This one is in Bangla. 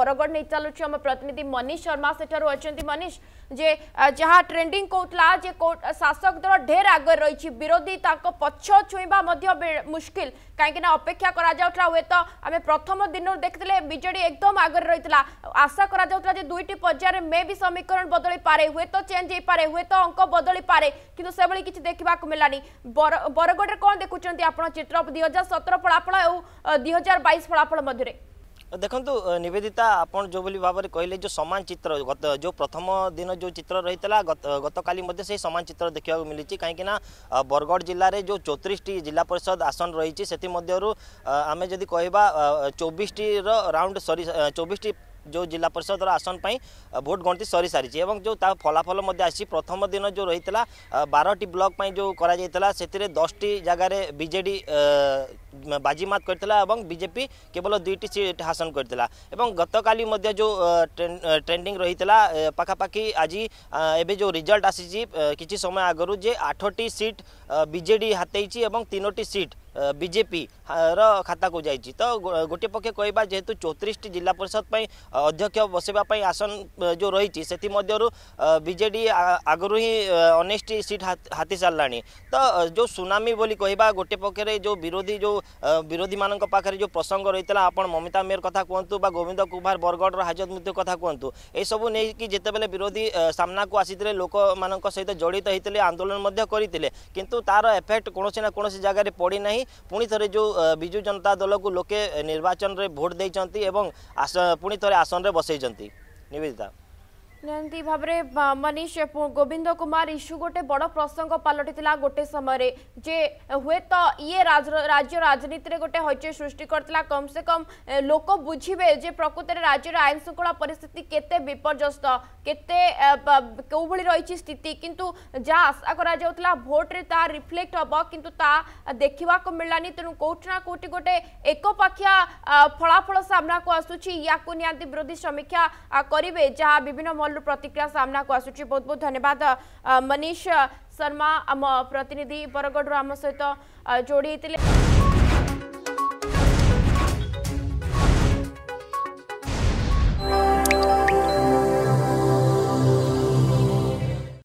বরগড় নিয়ে চালুছি আমার প্রতিনিধি মনীষ শর্মা সেঠার অনেক মনীষ যে যা ট্রেন্ডিং কৌলা যে শাসক দল ঢের আগে রয়েছে বিরোধী তাঁক পছ ছুঁবা মুশকিল কাইকি না অপেক্ষা করা যাওয়া হুয়েত আমি প্রথম দিন দেখলে বিজেডি একদম আগে রয়েছে আশা করা যাওয়া যে দুইটি পর্যায়ে মে বি সমীকরণ বদলি পারে হুয়েত চেঞ্জ হয়ে পারে হুয়েত অঙ্ক বদলি পারে কিন্তু সেভাবে কিছু দেখা মিলানি বরগড়ে কম দেখুম আপনার চিত্র দুই হাজার সতের ফলাফল এবং দুই হাজার বাইশ ফলাফল মধ্যে ଦେଖନ୍ତୁ ନିବେଦିତା ଆପଣ ଯେଉଁଭଳି ଭାବରେ କହିଲେ ଯେଉଁ ସମାନ ଚିତ୍ର ଗତ ଯେଉଁ ପ୍ରଥମ ଦିନ ଯେଉଁ ଚିତ୍ର ରହିଥିଲା ଗତକାଲି ମଧ୍ୟ ସେହି ସମାନ ଚିତ୍ର ଦେଖିବାକୁ ମିଳିଛି କାହିଁକି ନା ବରଗଡ଼ ଜିଲ୍ଲାରେ ଯେଉଁ ଚଉତିରିଶଟି ଜିଲ୍ଲା ପରିଷଦ ଆସନ ରହିଛି ସେଥିମଧ୍ୟରୁ ଆମେ ଯଦି କହିବା ଚବିଶଟିର ରାଉଣ୍ଡ ସରି ଚବିଶଟି जो जिला परिषदर आसन भोट गणति सरी सारी और जो फलाफल आसी प्रथम दिन जो रही बारटी ब्लक जो कर दस टी जगार विजेडी बाजीमात कर बीजेपी केवल दुईट सीट हासन कर गतकाली जो ट्रेंडिंग रही पखापाखि आज एवं जो रिजल्ट आसी कि समय आगर जे आठटी सीट विजेडी हाथी और सीट ବିଜେପିର ଖାତାକୁ ଯାଇଛି ତ ଗୋଟିଏ ପକ୍ଷେ କହିବା ଯେହେତୁ ଚଉତିରିଶଟି ଜିଲ୍ଲା ପରିଷଦ ପାଇଁ ଅଧ୍ୟକ୍ଷ ବସିବା ପାଇଁ ଆସନ ଯେଉଁ ରହିଛି ସେଥିମଧ୍ୟରୁ ବିଜେଡ଼ି ଆଗରୁ ହିଁ ଅନେଇଶଟି ସିଟ୍ ହାତି ସାରିଲାଣି ତ ଯେଉଁ ସୁନାମି ବୋଲି କହିବା ଗୋଟିଏ ପକ୍ଷରେ ଯେଉଁ ବିରୋଧୀ ଯେଉଁ ବିରୋଧୀମାନଙ୍କ ପାଖରେ ଯେଉଁ ପ୍ରସଙ୍ଗ ରହିଥିଲା ଆପଣ ମମିତା ମେୟର କଥା କୁହନ୍ତୁ ବା ଗୋବିନ୍ଦ କୁମାର ବରଗଡ଼ର ହାଜତ ମୃତ୍ୟୁ କଥା କୁହନ୍ତୁ ଏସବୁ ନେଇକି ଯେତେବେଳେ ବିରୋଧୀ ସାମ୍ନାକୁ ଆସିଥିଲେ ଲୋକମାନଙ୍କ ସହିତ ଜଡ଼ିତ ହୋଇଥିଲେ ଆନ୍ଦୋଳନ ମଧ୍ୟ କରିଥିଲେ କିନ୍ତୁ ତାର ଏଫେକ୍ଟ କୌଣସି ନା କୌଣସି ଜାଗାରେ ପଡ଼ିନାହିଁ ନାହିଁ ପୁଣି ଥରେ ଯେଉଁ ବିଜୁ ଜନତା ଦଳକୁ ଲୋକେ ନିର୍ବାଚନରେ ଭୋଟ୍ ଦେଇଛନ୍ତି ଏବଂ ପୁଣି ଥରେ ଆସନରେ ବସେଇଛନ୍ତି ନିବେଦିତା ନିହାତି ଭାବରେ ମନୀଷ ଗୋବିନ୍ଦ କୁମାର ଇସ୍ୟୁ ଗୋଟେ ବଡ଼ ପ୍ରସଙ୍ଗ ପାଲଟିଥିଲା ଗୋଟେ ସମୟରେ ଯେ ହୁଏତ ଇଏ ରାଜ୍ୟ ରାଜନୀତିରେ ଗୋଟେ ହଇଚଇ ସୃଷ୍ଟି କରିଥିଲା କମ୍ ସେ କମ୍ ଲୋକ ବୁଝିବେ ଯେ ପ୍ରକୃତରେ ରାଜ୍ୟର ଆଇନ ଶୃଙ୍ଖଳା ପରିସ୍ଥିତି କେତେ ବିପର୍ଯ୍ୟସ୍ତ କେତେ କେଉଁଭଳି ରହିଛି ସ୍ଥିତି କିନ୍ତୁ ଯାହା ଆଶା କରାଯାଉଥିଲା ଭୋଟରେ ତାହା ରିଫ୍ଲେକ୍ଟ ହେବ କିନ୍ତୁ ତା ଦେଖିବାକୁ ମିଳିଲାନି ତେଣୁ କେଉଁଠି ନା କେଉଁଠି ଗୋଟେ ଏକପାଖିଆ ଫଳାଫଳ ସାମ୍ନାକୁ ଆସୁଛି ୟାକୁ ନିହାତି ବିରୋଧୀ ସମୀକ୍ଷା କରିବେ ଯାହା ବିଭିନ୍ନ ମହଲରୁ ପ୍ରତିକ୍ରିୟା ସାମ୍ନାକୁ ଆସୁଛି ବହୁତ ବହୁତ ଧନ୍ୟବାଦ ମନୀଷ ଶର୍ମା ଆମ ପ୍ରତିନିଧି ବରଗଡ଼ରୁ ଆମ ସହିତ ଯୋଡ଼ି ହେଇଥିଲେ